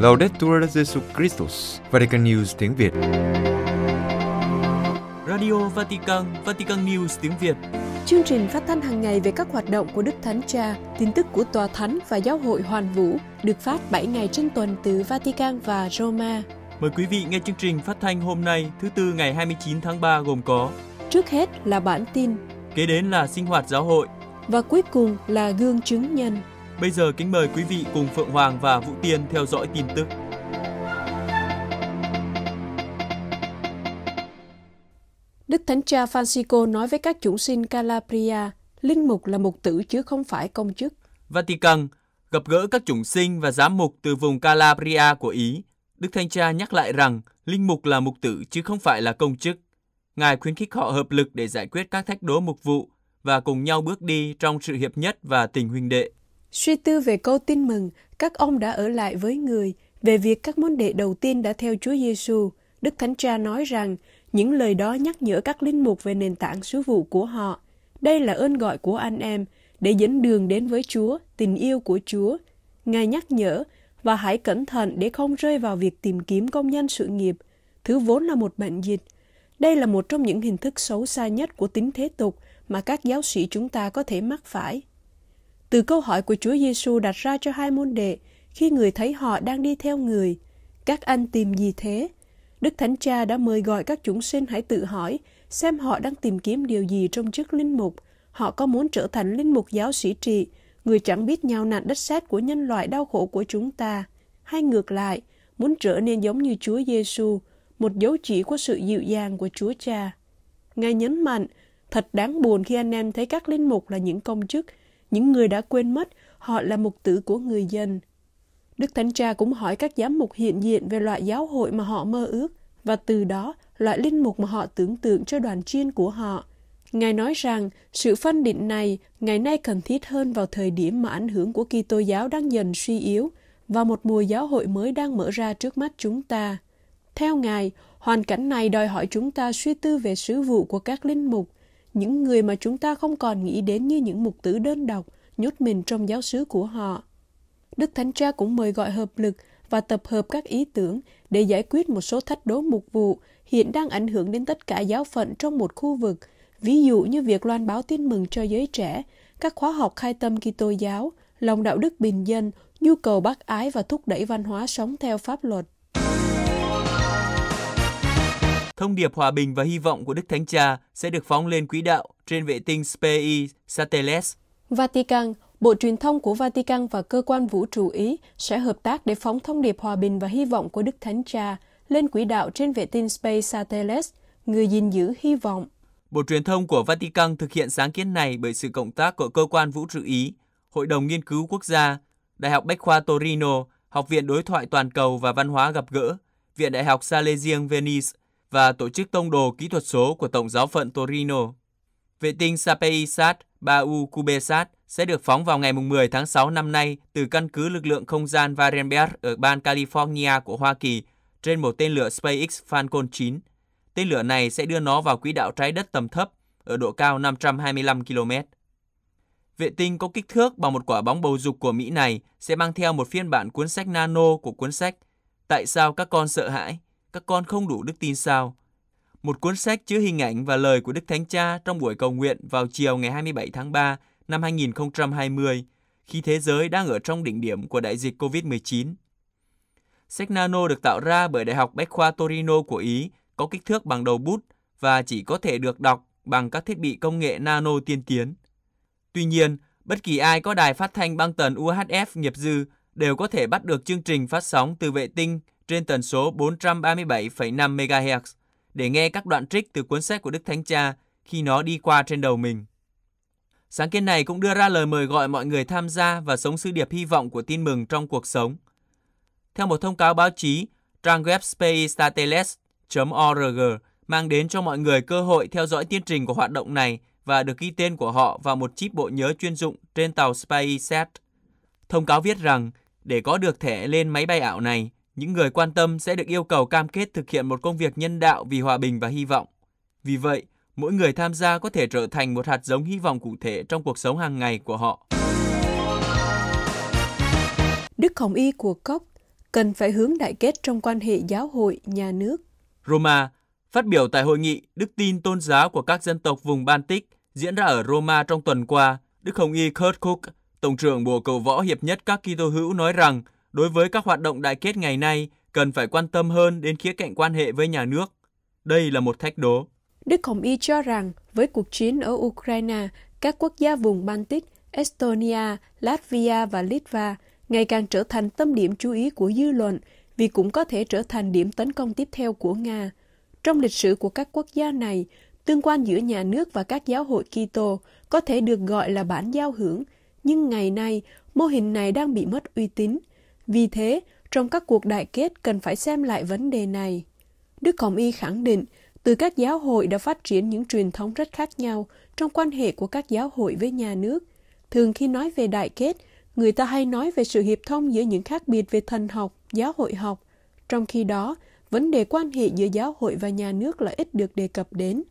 Laudetur Jesu Christus, Vatican News tiếng Việt. Radio Vatican, Vatican News tiếng Việt. Chương trình phát thanh hàng ngày về các hoạt động của Đức Thánh Cha, tin tức của Tòa Thánh và Giáo hội Hoàn Vũ được phát 7 ngày trên tuần từ Vatican và Roma. Mời quý vị nghe chương trình phát thanh hôm nay thứ tư ngày 29 tháng 3 gồm có Trước hết là bản tin Kế đến là sinh hoạt giáo hội và cuối cùng là gương chứng nhân. Bây giờ kính mời quý vị cùng Phượng Hoàng và Vũ Tiên theo dõi tin tức. Đức Thánh Cha Francisco nói với các chúng sinh Calabria, linh mục là mục tử chứ không phải công chức. Vatican gặp gỡ các chủng sinh và giám mục từ vùng Calabria của Ý. Đức Thánh Cha nhắc lại rằng linh mục là mục tử chứ không phải là công chức. Ngài khuyến khích họ hợp lực để giải quyết các thách đố mục vụ và cùng nhau bước đi trong sự hiệp nhất và tình huynh đệ. Suy tư về câu tin mừng, các ông đã ở lại với người về việc các môn đệ đầu tiên đã theo Chúa Giêsu. Đức Thánh Cha nói rằng những lời đó nhắc nhở các linh mục về nền tảng sứ vụ của họ. Đây là ơn gọi của anh em để dẫn đường đến với Chúa, tình yêu của Chúa. Ngài nhắc nhở và hãy cẩn thận để không rơi vào việc tìm kiếm công nhân sự nghiệp, thứ vốn là một bệnh dịch. Đây là một trong những hình thức xấu xa nhất của tính thế tục mà các giáo sĩ chúng ta có thể mắc phải. Từ câu hỏi của Chúa Giêsu đặt ra cho hai môn đệ khi người thấy họ đang đi theo người, các anh tìm gì thế? Đức Thánh Cha đã mời gọi các chúng sinh hãy tự hỏi xem họ đang tìm kiếm điều gì trong chức linh mục. Họ có muốn trở thành linh mục giáo sĩ trị, người chẳng biết nhau nạn đất sét của nhân loại đau khổ của chúng ta, hay ngược lại, muốn trở nên giống như Chúa Giêsu, một dấu chỉ của sự dịu dàng của Chúa Cha. Ngài nhấn mạnh Thật đáng buồn khi anh em thấy các linh mục là những công chức, những người đã quên mất họ là mục tử của người dân. Đức Thánh Cha cũng hỏi các giám mục hiện diện về loại giáo hội mà họ mơ ước và từ đó loại linh mục mà họ tưởng tượng cho đoàn chiên của họ. Ngài nói rằng sự phân định này ngày nay cần thiết hơn vào thời điểm mà ảnh hưởng của Kitô giáo đang dần suy yếu và một mùa giáo hội mới đang mở ra trước mắt chúng ta. Theo Ngài, hoàn cảnh này đòi hỏi chúng ta suy tư về sứ vụ của các linh mục, những người mà chúng ta không còn nghĩ đến như những mục tử đơn độc, nhốt mình trong giáo xứ của họ. Đức Thánh Cha cũng mời gọi hợp lực và tập hợp các ý tưởng để giải quyết một số thách đố mục vụ hiện đang ảnh hưởng đến tất cả giáo phận trong một khu vực, ví dụ như việc loan báo tin mừng cho giới trẻ, các khóa học khai tâm Kitô giáo, lòng đạo đức bình dân, nhu cầu bác ái và thúc đẩy văn hóa sống theo pháp luật. Thông điệp hòa bình và hy vọng của Đức Thánh Cha sẽ được phóng lên quỹ đạo trên vệ tinh Spei Satellites. Vatican, Bộ Truyền thông của Vatican và Cơ quan Vũ trụ Ý sẽ hợp tác để phóng thông điệp hòa bình và hy vọng của Đức Thánh Cha lên quỹ đạo trên vệ tinh Space Satellites, người gìn giữ hy vọng. Bộ Truyền thông của Vatican thực hiện sáng kiến này bởi sự cộng tác của Cơ quan Vũ trụ Ý, Hội đồng Nghiên cứu Quốc gia, Đại học Bách khoa Torino, Học viện Đối thoại Toàn cầu và Văn hóa Gặp gỡ, Viện Đại học Salesian Venice, và tổ chức tông đồ kỹ thuật số của Tổng giáo phận Torino. Vệ tinh Sapeisat 3U Cubesat sẽ được phóng vào ngày 10 tháng 6 năm nay từ căn cứ lực lượng không gian Varenberg ở bang California của Hoa Kỳ trên một tên lửa SpaceX Falcon 9. Tên lửa này sẽ đưa nó vào quỹ đạo trái đất tầm thấp ở độ cao 525 km. Vệ tinh có kích thước bằng một quả bóng bầu dục của Mỹ này sẽ mang theo một phiên bản cuốn sách nano của cuốn sách Tại sao các con sợ hãi? các con không đủ đức tin sao? Một cuốn sách chứa hình ảnh và lời của Đức Thánh Cha trong buổi cầu nguyện vào chiều ngày 27 tháng 3 năm 2020, khi thế giới đang ở trong đỉnh điểm của đại dịch COVID-19. Sách nano được tạo ra bởi Đại học Bách khoa Torino của Ý, có kích thước bằng đầu bút và chỉ có thể được đọc bằng các thiết bị công nghệ nano tiên tiến. Tuy nhiên, bất kỳ ai có đài phát thanh băng tần UHF nghiệp dư đều có thể bắt được chương trình phát sóng từ vệ tinh trên tần số 437,5 MHz để nghe các đoạn trích từ cuốn sách của Đức Thánh Cha khi nó đi qua trên đầu mình. Sáng kiến này cũng đưa ra lời mời gọi mọi người tham gia và sống sứ điệp hy vọng của tin mừng trong cuộc sống. Theo một thông cáo báo chí, trang web spacetateles.org mang đến cho mọi người cơ hội theo dõi tiến trình của hoạt động này và được ghi tên của họ vào một chip bộ nhớ chuyên dụng trên tàu SpaceSat. Thông cáo viết rằng, để có được thẻ lên máy bay ảo này, những người quan tâm sẽ được yêu cầu cam kết thực hiện một công việc nhân đạo vì hòa bình và hy vọng. Vì vậy, mỗi người tham gia có thể trở thành một hạt giống hy vọng cụ thể trong cuộc sống hàng ngày của họ. Đức Hồng Y của Cốc cần phải hướng đại kết trong quan hệ giáo hội, nhà nước. Roma, phát biểu tại hội nghị Đức tin tôn giáo của các dân tộc vùng Baltic diễn ra ở Roma trong tuần qua, Đức Hồng Y Kurt Cook, Tổng trưởng Bộ Cầu Võ Hiệp nhất các Kitô hữu nói rằng Đối với các hoạt động đại kết ngày nay, cần phải quan tâm hơn đến khía cạnh quan hệ với nhà nước. Đây là một thách đố. Đức Hồng Y cho rằng với cuộc chiến ở Ukraine, các quốc gia vùng Baltic, Estonia, Latvia và Litva ngày càng trở thành tâm điểm chú ý của dư luận vì cũng có thể trở thành điểm tấn công tiếp theo của Nga. Trong lịch sử của các quốc gia này, tương quan giữa nhà nước và các giáo hội Kitô có thể được gọi là bản giao hưởng, nhưng ngày nay mô hình này đang bị mất uy tín – vì thế, trong các cuộc đại kết cần phải xem lại vấn đề này. Đức Hồng Y khẳng định, từ các giáo hội đã phát triển những truyền thống rất khác nhau trong quan hệ của các giáo hội với nhà nước. Thường khi nói về đại kết, người ta hay nói về sự hiệp thông giữa những khác biệt về thần học, giáo hội học. Trong khi đó, vấn đề quan hệ giữa giáo hội và nhà nước là ít được đề cập đến.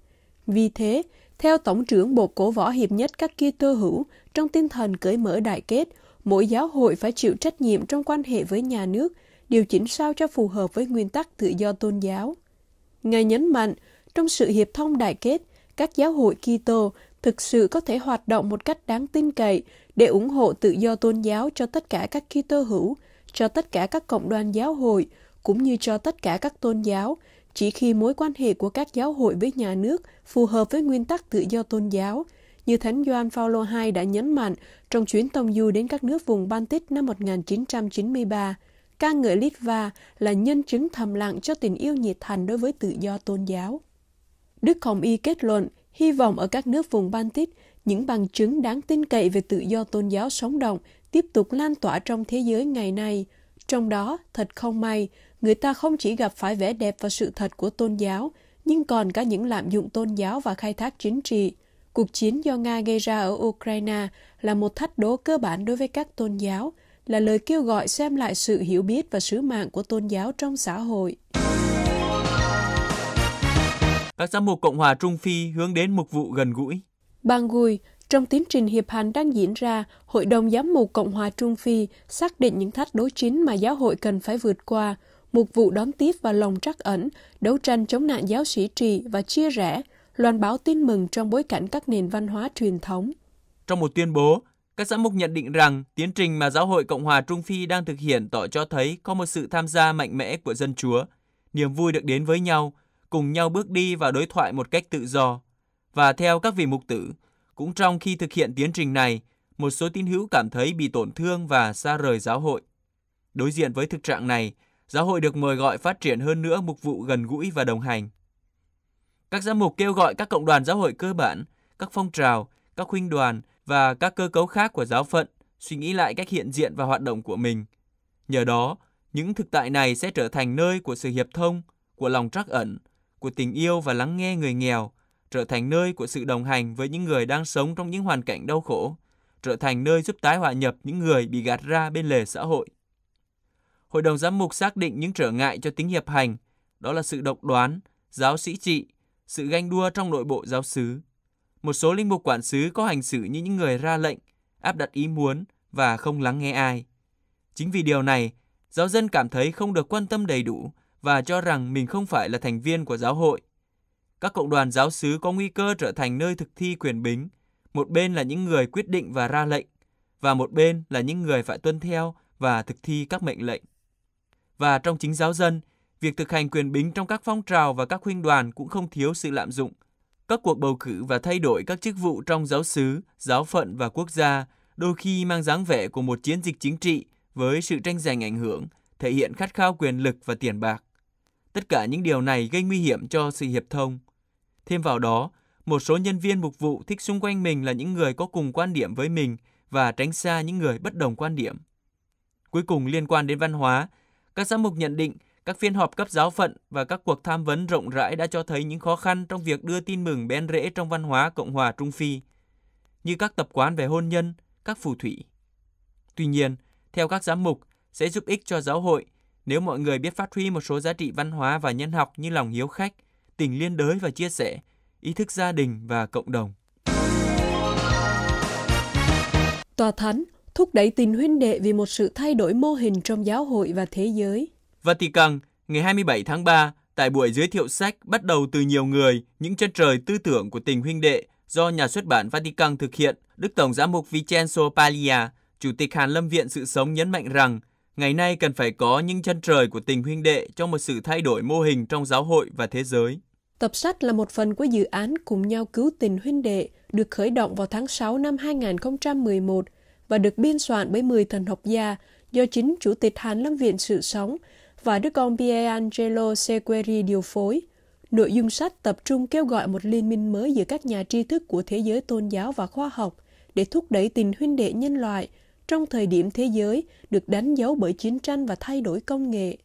Vì thế, theo Tổng trưởng Bộ Cổ Võ Hiệp nhất các Kitô hữu, trong tinh thần cởi mở đại kết – mỗi giáo hội phải chịu trách nhiệm trong quan hệ với nhà nước, điều chỉnh sao cho phù hợp với nguyên tắc tự do tôn giáo. Ngài nhấn mạnh, trong sự hiệp thông đại kết, các giáo hội Kitô thực sự có thể hoạt động một cách đáng tin cậy để ủng hộ tự do tôn giáo cho tất cả các Kitô hữu, cho tất cả các cộng đoàn giáo hội cũng như cho tất cả các tôn giáo, chỉ khi mối quan hệ của các giáo hội với nhà nước phù hợp với nguyên tắc tự do tôn giáo như Thánh Gioan Paulo II đã nhấn mạnh trong chuyến tông du đến các nước vùng Baltic năm 1993. Ca ngợi Litva là nhân chứng thầm lặng cho tình yêu nhiệt thành đối với tự do tôn giáo. Đức Hồng Y kết luận, hy vọng ở các nước vùng Baltic, những bằng chứng đáng tin cậy về tự do tôn giáo sống động tiếp tục lan tỏa trong thế giới ngày nay. Trong đó, thật không may, người ta không chỉ gặp phải vẻ đẹp và sự thật của tôn giáo, nhưng còn cả những lạm dụng tôn giáo và khai thác chính trị cuộc chiến do Nga gây ra ở Ukraine là một thách đố cơ bản đối với các tôn giáo, là lời kêu gọi xem lại sự hiểu biết và sứ mạng của tôn giáo trong xã hội. Các giám mục Cộng hòa Trung Phi hướng đến mục vụ gần gũi. Bangui, trong tiến trình hiệp hành đang diễn ra, Hội đồng Giám mục Cộng hòa Trung Phi xác định những thách đối chính mà giáo hội cần phải vượt qua, mục vụ đón tiếp và lòng trắc ẩn, đấu tranh chống nạn giáo sĩ trì và chia rẽ – loan báo tin mừng trong bối cảnh các nền văn hóa truyền thống. Trong một tuyên bố, các giám mục nhận định rằng tiến trình mà Giáo hội Cộng hòa Trung Phi đang thực hiện tỏ cho thấy có một sự tham gia mạnh mẽ của dân Chúa, niềm vui được đến với nhau, cùng nhau bước đi và đối thoại một cách tự do. Và theo các vị mục tử, cũng trong khi thực hiện tiến trình này, một số tín hữu cảm thấy bị tổn thương và xa rời giáo hội. Đối diện với thực trạng này, giáo hội được mời gọi phát triển hơn nữa mục vụ gần gũi và đồng hành. Các giám mục kêu gọi các cộng đoàn giáo hội cơ bản, các phong trào, các huynh đoàn và các cơ cấu khác của giáo phận suy nghĩ lại cách hiện diện và hoạt động của mình. Nhờ đó, những thực tại này sẽ trở thành nơi của sự hiệp thông, của lòng trắc ẩn, của tình yêu và lắng nghe người nghèo, trở thành nơi của sự đồng hành với những người đang sống trong những hoàn cảnh đau khổ, trở thành nơi giúp tái hòa nhập những người bị gạt ra bên lề xã hội. Hội đồng giám mục xác định những trở ngại cho tính hiệp hành, đó là sự độc đoán, giáo sĩ trị, sự ganh đua trong nội bộ giáo xứ. Một số linh mục quản xứ có hành xử như những người ra lệnh, áp đặt ý muốn và không lắng nghe ai. Chính vì điều này, giáo dân cảm thấy không được quan tâm đầy đủ và cho rằng mình không phải là thành viên của giáo hội. Các cộng đoàn giáo xứ có nguy cơ trở thành nơi thực thi quyền bính, một bên là những người quyết định và ra lệnh, và một bên là những người phải tuân theo và thực thi các mệnh lệnh. Và trong chính giáo dân, Việc thực hành quyền bính trong các phong trào và các huynh đoàn cũng không thiếu sự lạm dụng. Các cuộc bầu cử và thay đổi các chức vụ trong giáo xứ, giáo phận và quốc gia đôi khi mang dáng vẻ của một chiến dịch chính trị với sự tranh giành ảnh hưởng, thể hiện khát khao quyền lực và tiền bạc. Tất cả những điều này gây nguy hiểm cho sự hiệp thông. Thêm vào đó, một số nhân viên mục vụ thích xung quanh mình là những người có cùng quan điểm với mình và tránh xa những người bất đồng quan điểm. Cuối cùng liên quan đến văn hóa, các giám mục nhận định các phiên họp cấp giáo phận và các cuộc tham vấn rộng rãi đã cho thấy những khó khăn trong việc đưa tin mừng bén rễ trong văn hóa Cộng hòa Trung Phi, như các tập quán về hôn nhân, các phù thủy. Tuy nhiên, theo các giám mục, sẽ giúp ích cho giáo hội nếu mọi người biết phát huy một số giá trị văn hóa và nhân học như lòng hiếu khách, tình liên đới và chia sẻ, ý thức gia đình và cộng đồng. Tòa Thánh thúc đẩy tình huynh đệ vì một sự thay đổi mô hình trong giáo hội và thế giới. Vatican, ngày 27 tháng 3, tại buổi giới thiệu sách bắt đầu từ nhiều người, những chân trời tư tưởng của tình huynh đệ do nhà xuất bản Vatican thực hiện, Đức Tổng giám mục Vincenzo Paglia, Chủ tịch Hàn Lâm Viện Sự Sống nhấn mạnh rằng, ngày nay cần phải có những chân trời của tình huynh đệ trong một sự thay đổi mô hình trong giáo hội và thế giới. Tập sách là một phần của dự án Cùng nhau cứu tình huynh đệ được khởi động vào tháng 6 năm 2011 và được biên soạn bởi 10 thần học gia do chính Chủ tịch Hàn Lâm Viện Sự Sống và đứa con Pierangelo Sequeri điều phối. Nội dung sách tập trung kêu gọi một liên minh mới giữa các nhà tri thức của thế giới tôn giáo và khoa học để thúc đẩy tình huynh đệ nhân loại trong thời điểm thế giới được đánh dấu bởi chiến tranh và thay đổi công nghệ.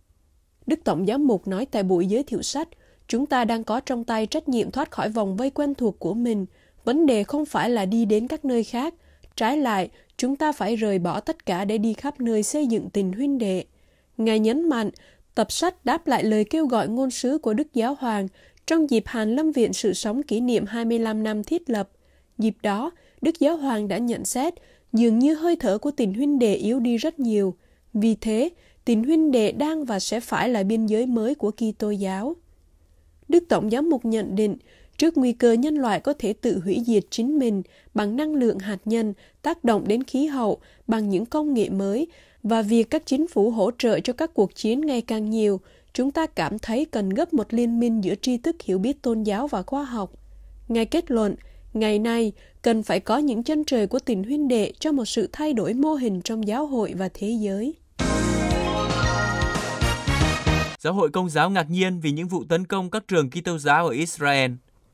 Đức Tổng giám mục nói tại buổi giới thiệu sách, chúng ta đang có trong tay trách nhiệm thoát khỏi vòng vây quen thuộc của mình. Vấn đề không phải là đi đến các nơi khác, trái lại, chúng ta phải rời bỏ tất cả để đi khắp nơi xây dựng tình huynh đệ. Ngài nhấn mạnh, tập sách đáp lại lời kêu gọi ngôn sứ của Đức Giáo Hoàng trong dịp Hàn Lâm Viện Sự Sống kỷ niệm 25 năm thiết lập. Dịp đó, Đức Giáo Hoàng đã nhận xét dường như hơi thở của tình huynh đệ yếu đi rất nhiều. Vì thế, tình huynh đệ đang và sẽ phải là biên giới mới của Kitô giáo. Đức Tổng giám mục nhận định, trước nguy cơ nhân loại có thể tự hủy diệt chính mình bằng năng lượng hạt nhân tác động đến khí hậu bằng những công nghệ mới và việc các chính phủ hỗ trợ cho các cuộc chiến ngày càng nhiều, chúng ta cảm thấy cần gấp một liên minh giữa tri thức hiểu biết tôn giáo và khoa học. Ngài kết luận, ngày nay cần phải có những chân trời của tình huynh đệ cho một sự thay đổi mô hình trong giáo hội và thế giới. Giáo hội Công giáo ngạc nhiên vì những vụ tấn công các trường Kitô giáo ở Israel.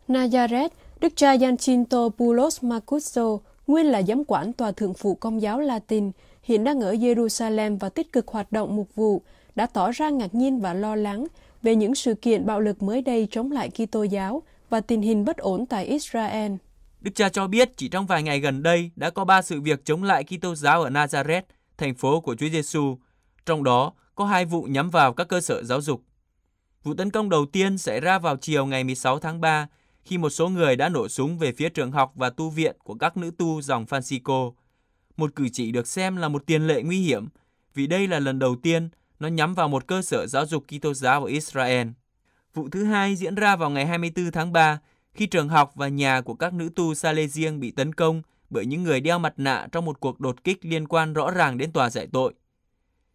Nazaret, Đức cha Giancinto Poulos Macuso, nguyên là giám quản tòa thượng phụ Công giáo Latin, hiện đang ở Jerusalem và tích cực hoạt động mục vụ, đã tỏ ra ngạc nhiên và lo lắng về những sự kiện bạo lực mới đây chống lại Kitô giáo và tình hình bất ổn tại Israel. Đức cha cho biết chỉ trong vài ngày gần đây đã có ba sự việc chống lại Kitô giáo ở Nazareth, thành phố của Chúa Giêsu. Trong đó có hai vụ nhắm vào các cơ sở giáo dục. Vụ tấn công đầu tiên xảy ra vào chiều ngày 16 tháng 3 khi một số người đã nổ súng về phía trường học và tu viện của các nữ tu dòng Francisco một cử chỉ được xem là một tiền lệ nguy hiểm vì đây là lần đầu tiên nó nhắm vào một cơ sở giáo dục Kitô giáo ở Israel. Vụ thứ hai diễn ra vào ngày 24 tháng 3 khi trường học và nhà của các nữ tu Salesian bị tấn công bởi những người đeo mặt nạ trong một cuộc đột kích liên quan rõ ràng đến tòa giải tội.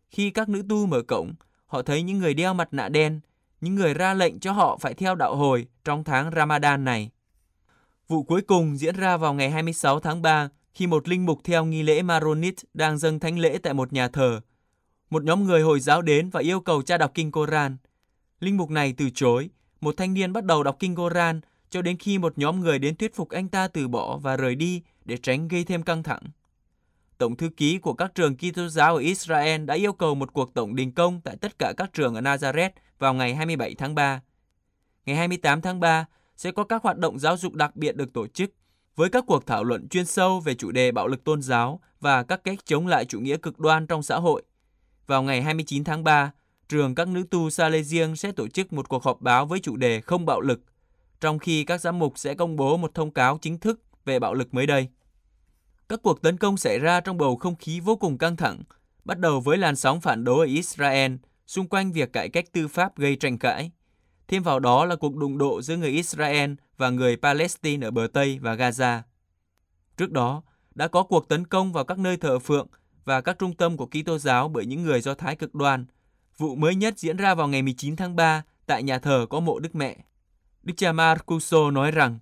Khi các nữ tu mở cổng, họ thấy những người đeo mặt nạ đen, những người ra lệnh cho họ phải theo đạo hồi trong tháng Ramadan này. Vụ cuối cùng diễn ra vào ngày 26 tháng 3 khi một linh mục theo nghi lễ Maronit đang dâng thánh lễ tại một nhà thờ. Một nhóm người Hồi giáo đến và yêu cầu cha đọc kinh Koran. Linh mục này từ chối, một thanh niên bắt đầu đọc kinh Koran cho đến khi một nhóm người đến thuyết phục anh ta từ bỏ và rời đi để tránh gây thêm căng thẳng. Tổng thư ký của các trường Kitô giáo ở Israel đã yêu cầu một cuộc tổng đình công tại tất cả các trường ở Nazareth vào ngày 27 tháng 3. Ngày 28 tháng 3 sẽ có các hoạt động giáo dục đặc biệt được tổ chức với các cuộc thảo luận chuyên sâu về chủ đề bạo lực tôn giáo và các cách chống lại chủ nghĩa cực đoan trong xã hội. Vào ngày 29 tháng 3, trường các nữ tu Sa sẽ tổ chức một cuộc họp báo với chủ đề không bạo lực, trong khi các giám mục sẽ công bố một thông cáo chính thức về bạo lực mới đây. Các cuộc tấn công xảy ra trong bầu không khí vô cùng căng thẳng, bắt đầu với làn sóng phản đối ở Israel xung quanh việc cải cách tư pháp gây tranh cãi. Thêm vào đó là cuộc đụng độ giữa người Israel và người Palestine ở bờ Tây và Gaza. Trước đó, đã có cuộc tấn công vào các nơi thờ phượng và các trung tâm của Kitô giáo bởi những người Do Thái cực đoan. Vụ mới nhất diễn ra vào ngày 19 tháng 3 tại nhà thờ có mộ Đức Mẹ. Đức cha Marcuso nói rằng,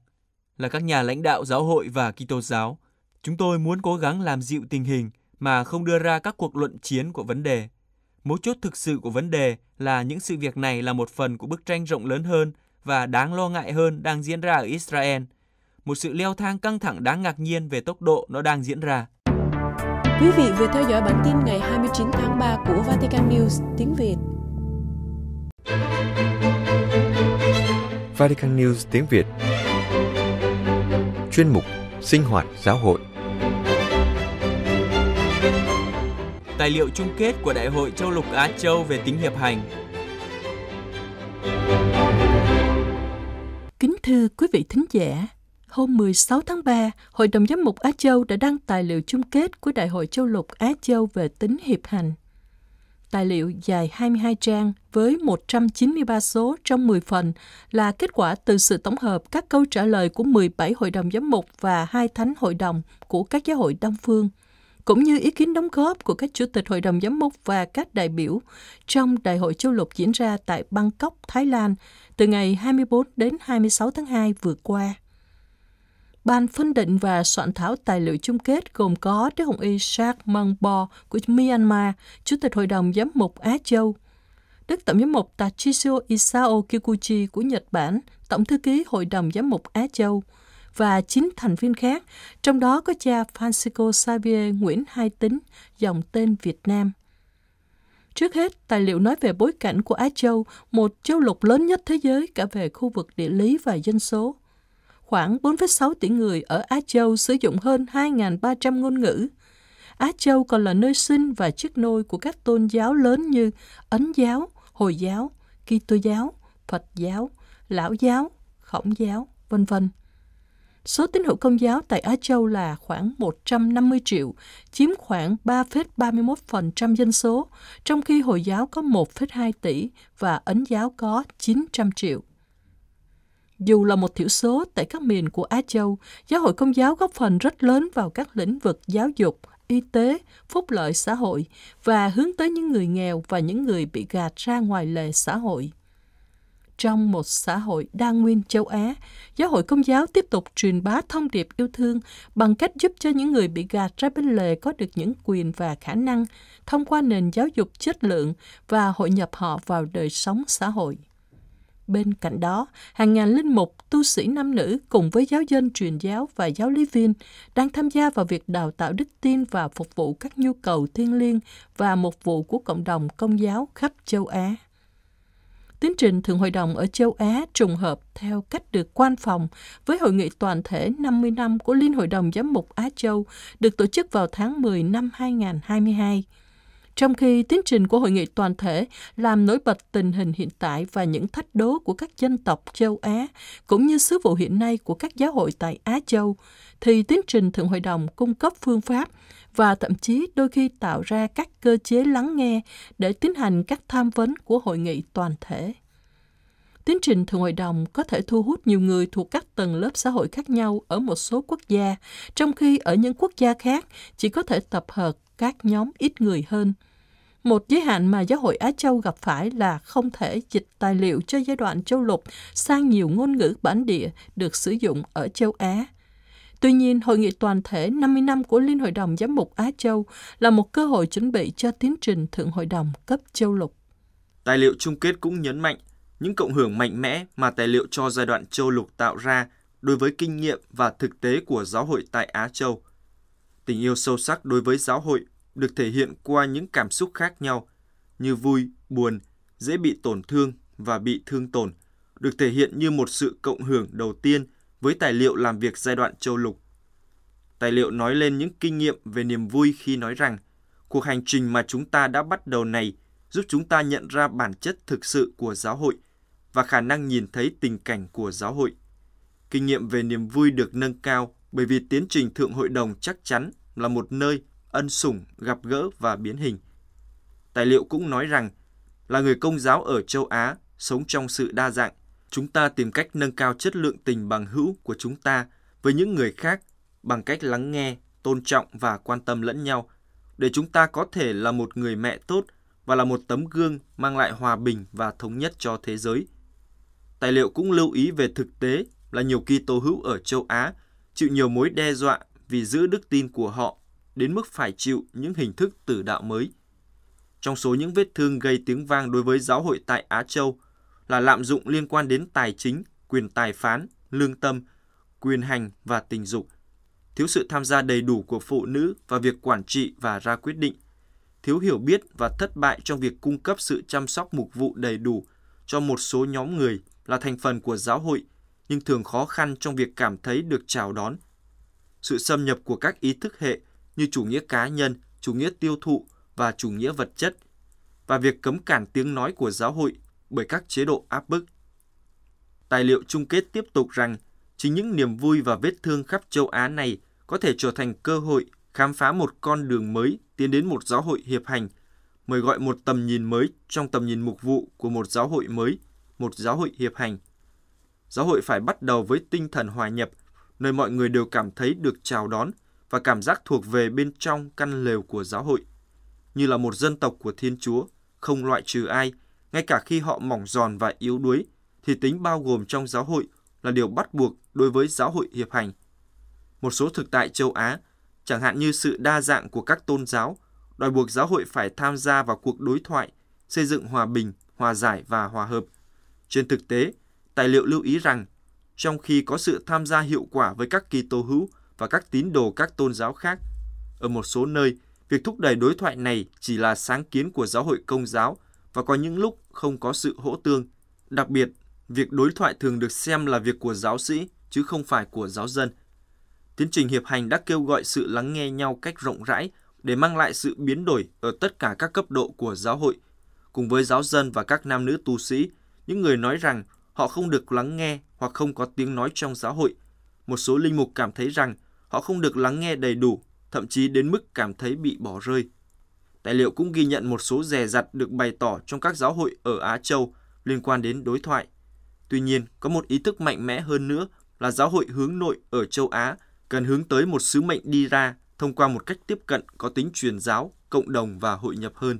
là các nhà lãnh đạo giáo hội và Kitô giáo, chúng tôi muốn cố gắng làm dịu tình hình mà không đưa ra các cuộc luận chiến của vấn đề. Mấu chốt thực sự của vấn đề là những sự việc này là một phần của bức tranh rộng lớn hơn và đáng lo ngại hơn đang diễn ra ở Israel. Một sự leo thang căng thẳng đáng ngạc nhiên về tốc độ nó đang diễn ra. Quý vị vừa theo dõi bản tin ngày 29 tháng 3 của Vatican News tiếng Việt. Vatican News tiếng Việt Chuyên mục Sinh hoạt giáo hội tài liệu chung kết của Đại hội Châu Lục Á Châu về tính hiệp hành. Kính thưa quý vị thính giả, hôm 16 tháng 3, Hội đồng Giám mục Á Châu đã đăng tài liệu chung kết của Đại hội Châu Lục Á Châu về tính hiệp hành. Tài liệu dài 22 trang với 193 số trong 10 phần là kết quả từ sự tổng hợp các câu trả lời của 17 hội đồng giám mục và hai thánh hội đồng của các giáo hội Đông Phương – cũng như ý kiến đóng góp của các chủ tịch hội đồng giám mục và các đại biểu trong đại hội châu lục diễn ra tại Bangkok, Thái Lan từ ngày 24 đến 26 tháng 2 vừa qua. Ban phân định và soạn thảo tài liệu chung kết gồm có Đức Hồng Y Sak Mangbo của Myanmar, Chủ tịch Hội đồng Giám mục Á Châu, Đức Tổng giám mục Tachisio Isao Kikuchi của Nhật Bản, Tổng thư ký Hội đồng Giám mục Á Châu, và chín thành viên khác, trong đó có cha Francisco Xavier Nguyễn Hai Tính, dòng tên Việt Nam. Trước hết, tài liệu nói về bối cảnh của Á Châu, một châu lục lớn nhất thế giới cả về khu vực địa lý và dân số. Khoảng 4,6 tỷ người ở Á Châu sử dụng hơn 2.300 ngôn ngữ. Á Châu còn là nơi sinh và chức nôi của các tôn giáo lớn như Ấn giáo, Hồi giáo, Kitô giáo, Phật giáo, Lão giáo, Khổng giáo, vân vân. Số tín hữu công giáo tại Á Châu là khoảng 150 triệu, chiếm khoảng 3,31% dân số, trong khi Hồi giáo có 1,2 tỷ và Ấn giáo có 900 triệu. Dù là một thiểu số tại các miền của Á Châu, giáo hội công giáo góp phần rất lớn vào các lĩnh vực giáo dục, y tế, phúc lợi xã hội và hướng tới những người nghèo và những người bị gạt ra ngoài lề xã hội trong một xã hội đa nguyên châu Á, giáo hội công giáo tiếp tục truyền bá thông điệp yêu thương bằng cách giúp cho những người bị gạt ra bên lề có được những quyền và khả năng thông qua nền giáo dục chất lượng và hội nhập họ vào đời sống xã hội. Bên cạnh đó, hàng ngàn linh mục, tu sĩ nam nữ cùng với giáo dân truyền giáo và giáo lý viên đang tham gia vào việc đào tạo đức tin và phục vụ các nhu cầu thiêng liêng và mục vụ của cộng đồng công giáo khắp châu Á. Tiến trình Thượng hội đồng ở châu Á trùng hợp theo cách được quan phòng với hội nghị toàn thể 50 năm của Liên hội đồng giám mục Á Châu được tổ chức vào tháng 10 năm 2022 trong khi tiến trình của hội nghị toàn thể làm nổi bật tình hình hiện tại và những thách đố của các dân tộc châu Á, cũng như sứ vụ hiện nay của các giáo hội tại Á Châu, thì tiến trình Thượng hội đồng cung cấp phương pháp và thậm chí đôi khi tạo ra các cơ chế lắng nghe để tiến hành các tham vấn của hội nghị toàn thể. Tiến trình thượng hội đồng có thể thu hút nhiều người thuộc các tầng lớp xã hội khác nhau ở một số quốc gia, trong khi ở những quốc gia khác chỉ có thể tập hợp các nhóm ít người hơn. Một giới hạn mà giáo hội Á Châu gặp phải là không thể dịch tài liệu cho giai đoạn châu lục sang nhiều ngôn ngữ bản địa được sử dụng ở châu Á. Tuy nhiên, Hội nghị toàn thể 50 năm của Liên Hội đồng Giám mục Á Châu là một cơ hội chuẩn bị cho tiến trình Thượng Hội đồng cấp châu lục. Tài liệu chung kết cũng nhấn mạnh những cộng hưởng mạnh mẽ mà tài liệu cho giai đoạn châu lục tạo ra đối với kinh nghiệm và thực tế của giáo hội tại Á Châu. Tình yêu sâu sắc đối với giáo hội được thể hiện qua những cảm xúc khác nhau như vui, buồn, dễ bị tổn thương và bị thương tổn, được thể hiện như một sự cộng hưởng đầu tiên – với tài liệu làm việc giai đoạn châu lục. Tài liệu nói lên những kinh nghiệm về niềm vui khi nói rằng cuộc hành trình mà chúng ta đã bắt đầu này giúp chúng ta nhận ra bản chất thực sự của giáo hội và khả năng nhìn thấy tình cảnh của giáo hội. Kinh nghiệm về niềm vui được nâng cao bởi vì tiến trình thượng hội đồng chắc chắn là một nơi ân sủng, gặp gỡ và biến hình. Tài liệu cũng nói rằng là người công giáo ở châu Á sống trong sự đa dạng Chúng ta tìm cách nâng cao chất lượng tình bằng hữu của chúng ta với những người khác bằng cách lắng nghe, tôn trọng và quan tâm lẫn nhau để chúng ta có thể là một người mẹ tốt và là một tấm gương mang lại hòa bình và thống nhất cho thế giới. Tài liệu cũng lưu ý về thực tế là nhiều Kitô hữu ở châu Á chịu nhiều mối đe dọa vì giữ đức tin của họ đến mức phải chịu những hình thức tử đạo mới. Trong số những vết thương gây tiếng vang đối với giáo hội tại Á Châu là lạm dụng liên quan đến tài chính, quyền tài phán, lương tâm, quyền hành và tình dục, thiếu sự tham gia đầy đủ của phụ nữ vào việc quản trị và ra quyết định, thiếu hiểu biết và thất bại trong việc cung cấp sự chăm sóc mục vụ đầy đủ cho một số nhóm người là thành phần của giáo hội nhưng thường khó khăn trong việc cảm thấy được chào đón. Sự xâm nhập của các ý thức hệ như chủ nghĩa cá nhân, chủ nghĩa tiêu thụ và chủ nghĩa vật chất và việc cấm cản tiếng nói của giáo hội bởi các chế độ áp bức. Tài liệu chung kết tiếp tục rằng chính những niềm vui và vết thương khắp châu Á này có thể trở thành cơ hội khám phá một con đường mới tiến đến một giáo hội hiệp hành, mời gọi một tầm nhìn mới trong tầm nhìn mục vụ của một giáo hội mới, một giáo hội hiệp hành. Giáo hội phải bắt đầu với tinh thần hòa nhập, nơi mọi người đều cảm thấy được chào đón và cảm giác thuộc về bên trong căn lều của giáo hội, như là một dân tộc của Thiên Chúa, không loại trừ ai, ngay cả khi họ mỏng giòn và yếu đuối, thì tính bao gồm trong giáo hội là điều bắt buộc đối với giáo hội hiệp hành. Một số thực tại châu Á, chẳng hạn như sự đa dạng của các tôn giáo, đòi buộc giáo hội phải tham gia vào cuộc đối thoại, xây dựng hòa bình, hòa giải và hòa hợp. Trên thực tế, tài liệu lưu ý rằng, trong khi có sự tham gia hiệu quả với các kỳ tô hữu và các tín đồ các tôn giáo khác, ở một số nơi, việc thúc đẩy đối thoại này chỉ là sáng kiến của giáo hội công giáo và có những lúc không có sự hỗ tương. Đặc biệt, việc đối thoại thường được xem là việc của giáo sĩ chứ không phải của giáo dân. Tiến trình hiệp hành đã kêu gọi sự lắng nghe nhau cách rộng rãi để mang lại sự biến đổi ở tất cả các cấp độ của giáo hội, cùng với giáo dân và các nam nữ tu sĩ, những người nói rằng họ không được lắng nghe hoặc không có tiếng nói trong giáo hội. Một số linh mục cảm thấy rằng họ không được lắng nghe đầy đủ, thậm chí đến mức cảm thấy bị bỏ rơi. Tài liệu cũng ghi nhận một số dè dặt được bày tỏ trong các giáo hội ở Á Châu liên quan đến đối thoại. Tuy nhiên, có một ý thức mạnh mẽ hơn nữa là giáo hội hướng nội ở châu Á cần hướng tới một sứ mệnh đi ra thông qua một cách tiếp cận có tính truyền giáo, cộng đồng và hội nhập hơn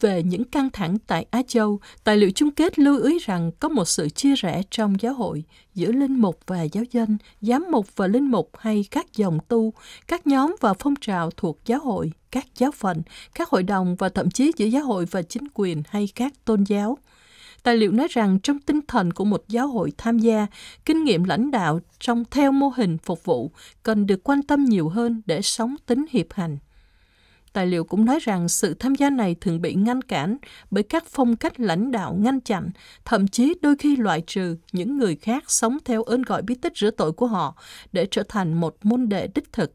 về những căng thẳng tại Á Châu, tài liệu chung kết lưu ý rằng có một sự chia rẽ trong giáo hội giữa linh mục và giáo dân, giám mục và linh mục hay các dòng tu, các nhóm và phong trào thuộc giáo hội, các giáo phận, các hội đồng và thậm chí giữa giáo hội và chính quyền hay các tôn giáo. Tài liệu nói rằng trong tinh thần của một giáo hội tham gia, kinh nghiệm lãnh đạo trong theo mô hình phục vụ cần được quan tâm nhiều hơn để sống tính hiệp hành. Tài liệu cũng nói rằng sự tham gia này thường bị ngăn cản bởi các phong cách lãnh đạo ngăn chặn, thậm chí đôi khi loại trừ những người khác sống theo ơn gọi bí tích rửa tội của họ để trở thành một môn đệ đích thực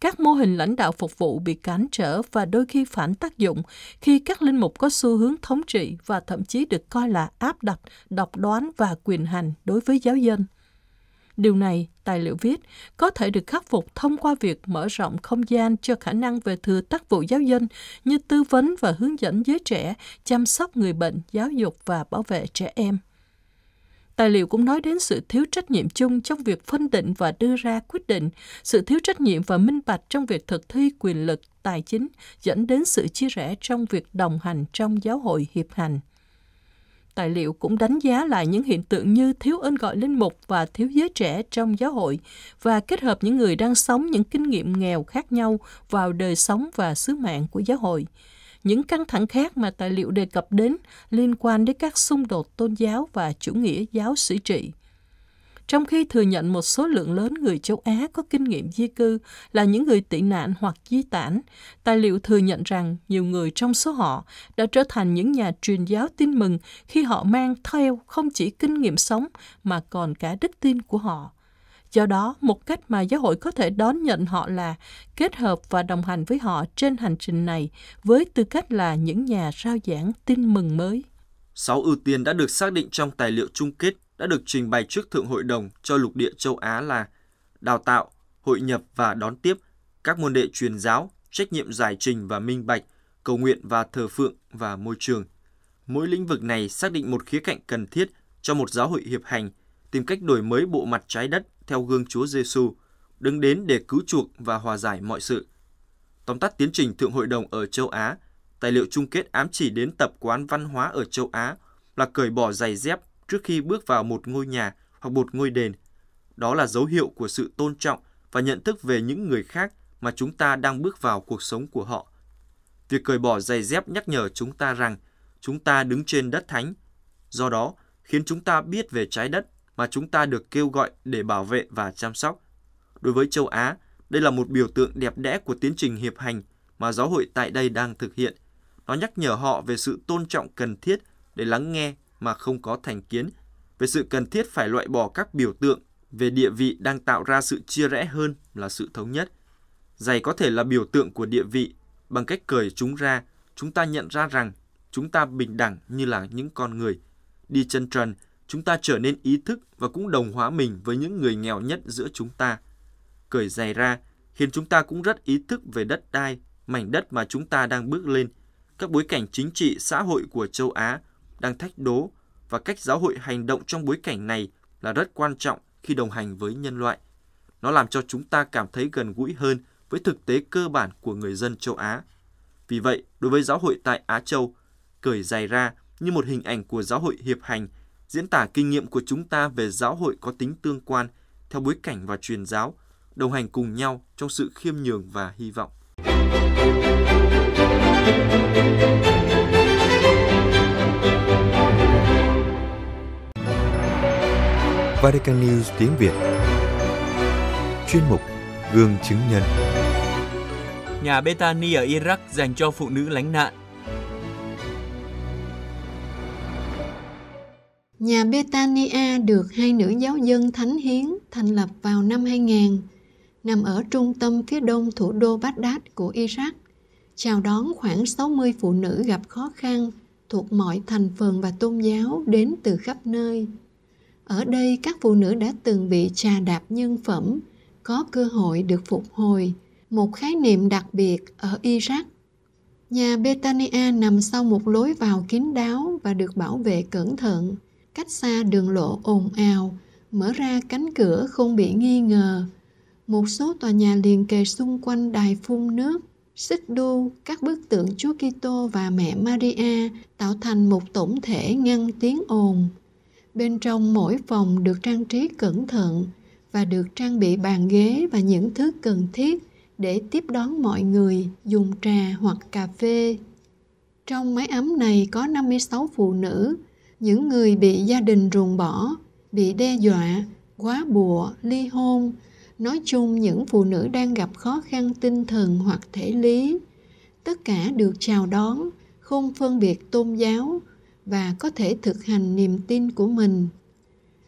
các mô hình lãnh đạo phục vụ bị cản trở và đôi khi phản tác dụng khi các linh mục có xu hướng thống trị và thậm chí được coi là áp đặt, độc đoán và quyền hành đối với giáo dân. Điều này, tài liệu viết, có thể được khắc phục thông qua việc mở rộng không gian cho khả năng về thừa tác vụ giáo dân như tư vấn và hướng dẫn giới trẻ, chăm sóc người bệnh, giáo dục và bảo vệ trẻ em. Tài liệu cũng nói đến sự thiếu trách nhiệm chung trong việc phân định và đưa ra quyết định, sự thiếu trách nhiệm và minh bạch trong việc thực thi quyền lực, tài chính, dẫn đến sự chia rẽ trong việc đồng hành trong giáo hội hiệp hành. Tài liệu cũng đánh giá lại những hiện tượng như thiếu ơn gọi linh mục và thiếu giới trẻ trong giáo hội và kết hợp những người đang sống những kinh nghiệm nghèo khác nhau vào đời sống và sứ mạng của giáo hội. Những căng thẳng khác mà tài liệu đề cập đến liên quan đến các xung đột tôn giáo và chủ nghĩa giáo sĩ trị trong khi thừa nhận một số lượng lớn người châu Á có kinh nghiệm di cư là những người tị nạn hoặc di tản, tài liệu thừa nhận rằng nhiều người trong số họ đã trở thành những nhà truyền giáo tin mừng khi họ mang theo không chỉ kinh nghiệm sống mà còn cả đức tin của họ. Do đó, một cách mà giáo hội có thể đón nhận họ là kết hợp và đồng hành với họ trên hành trình này với tư cách là những nhà rao giảng tin mừng mới. Sáu ưu tiên đã được xác định trong tài liệu chung kết đã được trình bày trước Thượng hội đồng cho lục địa châu Á là đào tạo, hội nhập và đón tiếp các môn đệ truyền giáo, trách nhiệm giải trình và minh bạch, cầu nguyện và thờ phượng và môi trường. Mỗi lĩnh vực này xác định một khía cạnh cần thiết cho một giáo hội hiệp hành, tìm cách đổi mới bộ mặt trái đất theo gương Chúa Giêsu, đứng đến để cứu chuộc và hòa giải mọi sự. Tóm tắt tiến trình Thượng hội đồng ở châu Á, tài liệu chung kết ám chỉ đến tập quán văn hóa ở châu Á là cởi bỏ giày dép trước khi bước vào một ngôi nhà hoặc một ngôi đền. Đó là dấu hiệu của sự tôn trọng và nhận thức về những người khác mà chúng ta đang bước vào cuộc sống của họ. Việc cởi bỏ giày dép nhắc nhở chúng ta rằng chúng ta đứng trên đất thánh, do đó khiến chúng ta biết về trái đất mà chúng ta được kêu gọi để bảo vệ và chăm sóc. Đối với châu Á, đây là một biểu tượng đẹp đẽ của tiến trình hiệp hành mà giáo hội tại đây đang thực hiện. Nó nhắc nhở họ về sự tôn trọng cần thiết để lắng nghe mà không có thành kiến về sự cần thiết phải loại bỏ các biểu tượng về địa vị đang tạo ra sự chia rẽ hơn là sự thống nhất. Giày có thể là biểu tượng của địa vị, bằng cách cởi chúng ra, chúng ta nhận ra rằng chúng ta bình đẳng như là những con người. Đi chân trần, chúng ta trở nên ý thức và cũng đồng hóa mình với những người nghèo nhất giữa chúng ta. Cởi giày ra khiến chúng ta cũng rất ý thức về đất đai, mảnh đất mà chúng ta đang bước lên, các bối cảnh chính trị xã hội của châu Á đang thách đố và cách giáo hội hành động trong bối cảnh này là rất quan trọng khi đồng hành với nhân loại. Nó làm cho chúng ta cảm thấy gần gũi hơn với thực tế cơ bản của người dân châu Á. Vì vậy, đối với giáo hội tại Á Châu, cởi dài ra như một hình ảnh của giáo hội hiệp hành, diễn tả kinh nghiệm của chúng ta về giáo hội có tính tương quan theo bối cảnh và truyền giáo, đồng hành cùng nhau trong sự khiêm nhường và hy vọng. Vatican News tiếng Việt Chuyên mục Gương chứng nhân Nhà Bethany ở Iraq dành cho phụ nữ lánh nạn Nhà Betania được hai nữ giáo dân thánh hiến thành lập vào năm 2000, nằm ở trung tâm phía đông thủ đô Baghdad của Iraq, chào đón khoảng 60 phụ nữ gặp khó khăn thuộc mọi thành phần và tôn giáo đến từ khắp nơi – ở đây các phụ nữ đã từng bị trà đạp nhân phẩm có cơ hội được phục hồi một khái niệm đặc biệt ở iraq nhà betania nằm sau một lối vào kín đáo và được bảo vệ cẩn thận cách xa đường lộ ồn ào mở ra cánh cửa không bị nghi ngờ một số tòa nhà liền kề xung quanh đài phun nước xích đu các bức tượng chúa kitô và mẹ maria tạo thành một tổng thể ngăn tiếng ồn Bên trong mỗi phòng được trang trí cẩn thận và được trang bị bàn ghế và những thứ cần thiết để tiếp đón mọi người dùng trà hoặc cà phê. Trong máy ấm này có 56 phụ nữ, những người bị gia đình ruồng bỏ, bị đe dọa, quá bùa, ly hôn, nói chung những phụ nữ đang gặp khó khăn tinh thần hoặc thể lý. Tất cả được chào đón, không phân biệt tôn giáo, và có thể thực hành niềm tin của mình.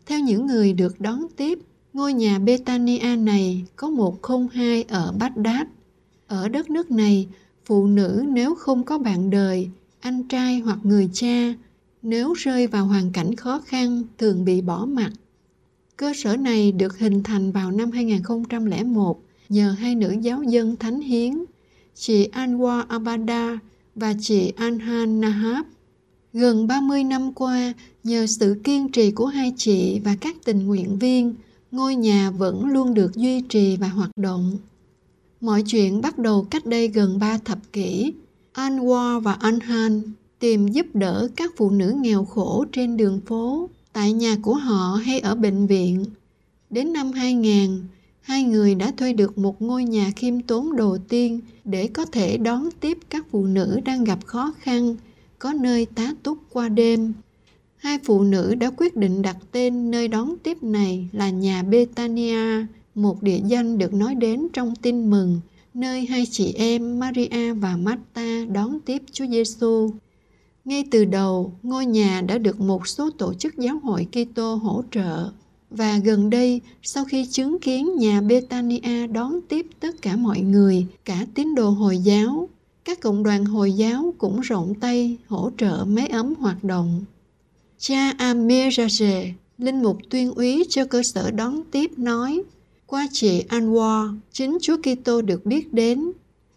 Theo những người được đón tiếp, ngôi nhà Betania này có một không hai ở Baghdad. Ở đất nước này, phụ nữ nếu không có bạn đời, anh trai hoặc người cha, nếu rơi vào hoàn cảnh khó khăn thường bị bỏ mặt. Cơ sở này được hình thành vào năm 2001 nhờ hai nữ giáo dân thánh hiến, chị Anwar Abada và chị Anhan Nahab. Gần 30 năm qua, nhờ sự kiên trì của hai chị và các tình nguyện viên, ngôi nhà vẫn luôn được duy trì và hoạt động. Mọi chuyện bắt đầu cách đây gần 3 thập kỷ. Anwar và Anhan tìm giúp đỡ các phụ nữ nghèo khổ trên đường phố, tại nhà của họ hay ở bệnh viện. Đến năm 2000, hai người đã thuê được một ngôi nhà khiêm tốn đầu tiên để có thể đón tiếp các phụ nữ đang gặp khó khăn có nơi tá túc qua đêm. Hai phụ nữ đã quyết định đặt tên nơi đón tiếp này là nhà Betania, một địa danh được nói đến trong tin mừng, nơi hai chị em Maria và Marta đón tiếp Chúa Giêsu. Ngay từ đầu, ngôi nhà đã được một số tổ chức giáo hội Kitô hỗ trợ và gần đây sau khi chứng kiến nhà Betania đón tiếp tất cả mọi người, cả tín đồ Hồi giáo các cộng đoàn Hồi giáo cũng rộng tay hỗ trợ máy ấm hoạt động. Cha Amir Raje, linh mục tuyên úy cho cơ sở đón tiếp nói, qua chị Anwar, chính Chúa Kitô được biết đến.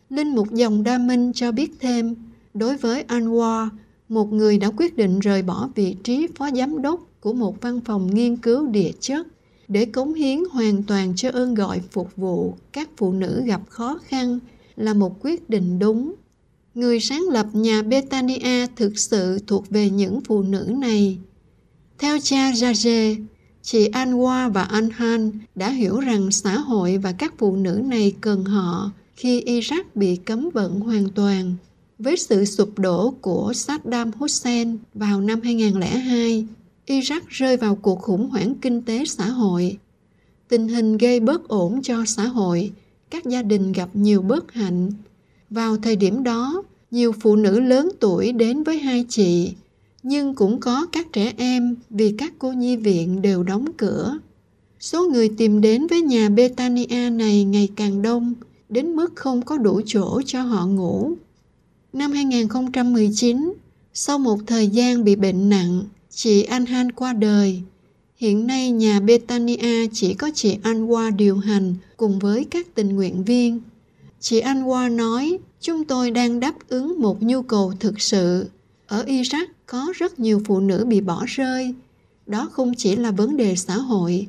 Linh mục dòng Đa Minh cho biết thêm, đối với Anwar, một người đã quyết định rời bỏ vị trí phó giám đốc của một văn phòng nghiên cứu địa chất để cống hiến hoàn toàn cho ơn gọi phục vụ các phụ nữ gặp khó khăn là một quyết định đúng. Người sáng lập nhà Betania thực sự thuộc về những phụ nữ này. Theo cha Jage, chị Anwa và Anhan đã hiểu rằng xã hội và các phụ nữ này cần họ khi Iraq bị cấm vận hoàn toàn. Với sự sụp đổ của Saddam Hussein vào năm 2002, Iraq rơi vào cuộc khủng hoảng kinh tế xã hội. Tình hình gây bất ổn cho xã hội các gia đình gặp nhiều bất hạnh. Vào thời điểm đó, nhiều phụ nữ lớn tuổi đến với hai chị, nhưng cũng có các trẻ em vì các cô nhi viện đều đóng cửa. Số người tìm đến với nhà Betania này ngày càng đông, đến mức không có đủ chỗ cho họ ngủ. Năm 2019, sau một thời gian bị bệnh nặng, chị Anh Han qua đời Hiện nay nhà Betania chỉ có chị Anwa điều hành cùng với các tình nguyện viên. Chị Anwa nói, chúng tôi đang đáp ứng một nhu cầu thực sự. Ở Iraq có rất nhiều phụ nữ bị bỏ rơi. Đó không chỉ là vấn đề xã hội,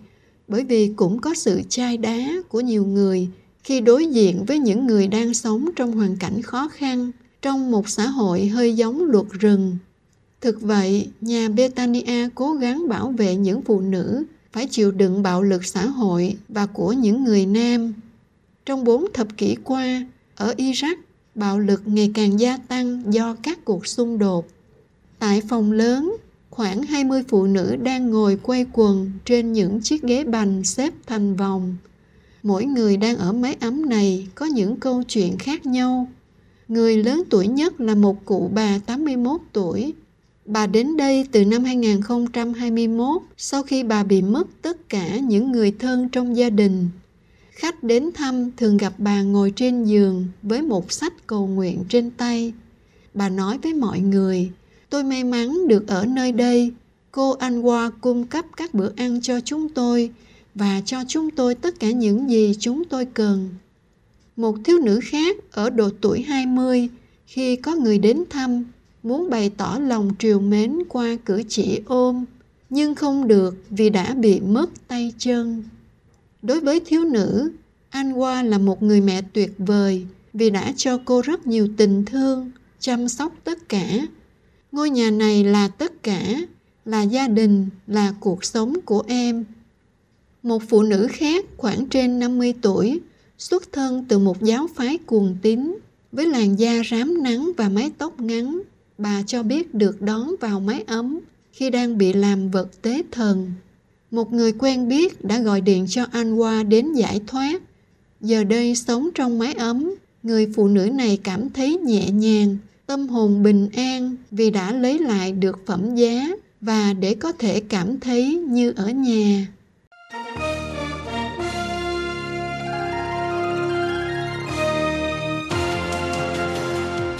bởi vì cũng có sự chai đá của nhiều người khi đối diện với những người đang sống trong hoàn cảnh khó khăn, trong một xã hội hơi giống luật rừng Thực vậy, nhà Betania cố gắng bảo vệ những phụ nữ phải chịu đựng bạo lực xã hội và của những người nam. Trong bốn thập kỷ qua, ở Iraq, bạo lực ngày càng gia tăng do các cuộc xung đột. Tại phòng lớn, khoảng 20 phụ nữ đang ngồi quay quần trên những chiếc ghế bành xếp thành vòng. Mỗi người đang ở mái ấm này có những câu chuyện khác nhau. Người lớn tuổi nhất là một cụ bà 81 tuổi Bà đến đây từ năm 2021 sau khi bà bị mất tất cả những người thân trong gia đình. Khách đến thăm thường gặp bà ngồi trên giường với một sách cầu nguyện trên tay. Bà nói với mọi người, tôi may mắn được ở nơi đây. Cô Anwa cung cấp các bữa ăn cho chúng tôi và cho chúng tôi tất cả những gì chúng tôi cần. Một thiếu nữ khác ở độ tuổi 20 khi có người đến thăm muốn bày tỏ lòng triều mến qua cử chỉ ôm nhưng không được vì đã bị mất tay chân đối với thiếu nữ anh qua là một người mẹ tuyệt vời vì đã cho cô rất nhiều tình thương chăm sóc tất cả ngôi nhà này là tất cả là gia đình là cuộc sống của em một phụ nữ khác khoảng trên 50 tuổi xuất thân từ một giáo phái cuồng tín với làn da rám nắng và mái tóc ngắn bà cho biết được đón vào mái ấm khi đang bị làm vật tế thần. Một người quen biết đã gọi điện cho Anwa đến giải thoát. Giờ đây sống trong mái ấm, người phụ nữ này cảm thấy nhẹ nhàng, tâm hồn bình an vì đã lấy lại được phẩm giá và để có thể cảm thấy như ở nhà.